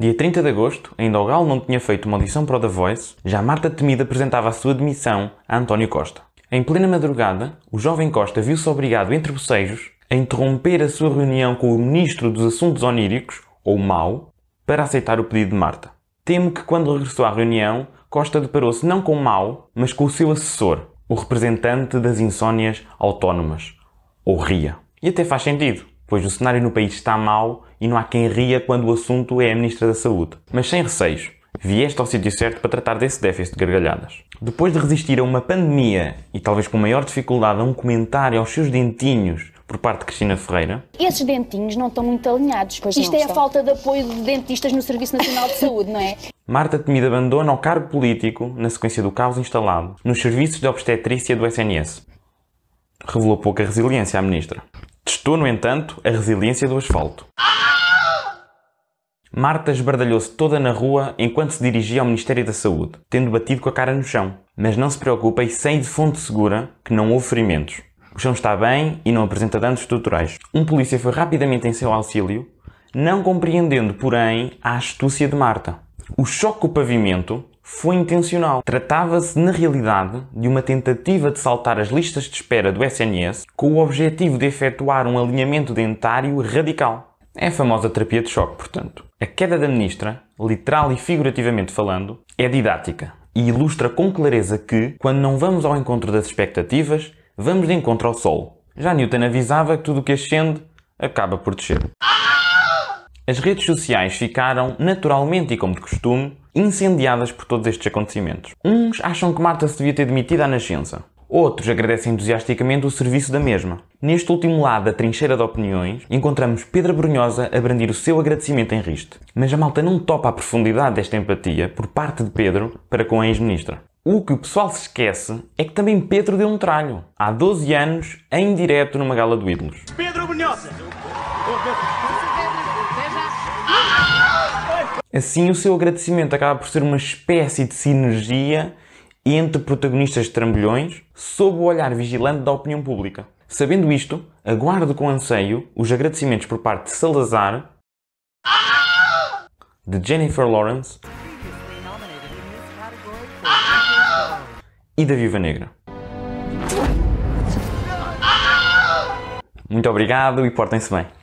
Dia 30 de agosto, ainda o Galo não tinha feito uma audição para o The Voice, já Marta Temida apresentava a sua demissão a António Costa. Em plena madrugada, o jovem Costa viu-se obrigado, entre bocejos, a interromper a sua reunião com o Ministro dos Assuntos Oníricos, ou Mau, para aceitar o pedido de Marta. Temo que quando regressou à reunião, Costa deparou-se não com Mau, mas com o seu assessor, o representante das insónias autónomas, ou RIA. E até faz sentido pois o cenário no país está mau e não há quem ria quando o assunto é a Ministra da Saúde. Mas sem receios, vieste ao sítio certo para tratar desse déficit de gargalhadas. Depois de resistir a uma pandemia e talvez com maior dificuldade a um comentário aos seus dentinhos por parte de Cristina Ferreira. Esses dentinhos não estão muito alinhados. Pois Isto é a falta de apoio de dentistas no Serviço Nacional de Saúde, não é? Marta Temido abandona o cargo político na sequência do caos instalado nos serviços de obstetrícia do SNS. Revelou pouca resiliência à ministra. Testou, no entanto, a resiliência do asfalto. Marta esbardalhou-se toda na rua enquanto se dirigia ao Ministério da Saúde, tendo batido com a cara no chão. Mas não se preocupe e sei de fonte segura que não houve ferimentos. O chão está bem e não apresenta danos estruturais. Um polícia foi rapidamente em seu auxílio, não compreendendo, porém, a astúcia de Marta. O choque com o pavimento foi intencional. Tratava-se, na realidade, de uma tentativa de saltar as listas de espera do SNS com o objetivo de efetuar um alinhamento dentário radical. É a famosa terapia de choque, portanto. A queda da ministra, literal e figurativamente falando, é didática e ilustra com clareza que, quando não vamos ao encontro das expectativas, vamos de encontro ao sol. Já Newton avisava que tudo o que ascende acaba por descer. As redes sociais ficaram, naturalmente e como de costume, incendiadas por todos estes acontecimentos. Uns acham que Marta se devia ter demitido à nascença. Outros agradecem entusiasticamente o serviço da mesma. Neste último lado da trincheira de opiniões, encontramos Pedro Brunhosa a brandir o seu agradecimento em riste. Mas a malta não topa a profundidade desta empatia por parte de Pedro para com a ex-ministra. O que o pessoal se esquece é que também Pedro deu um tralho, há 12 anos, em direto numa gala do Ídolos. Pedro Brunhosa! Assim, o seu agradecimento acaba por ser uma espécie de sinergia entre protagonistas de trambolhões sob o olhar vigilante da opinião pública. Sabendo isto, aguardo com anseio os agradecimentos por parte de Salazar, de Jennifer Lawrence e da Viva Negra. Muito obrigado e portem-se bem.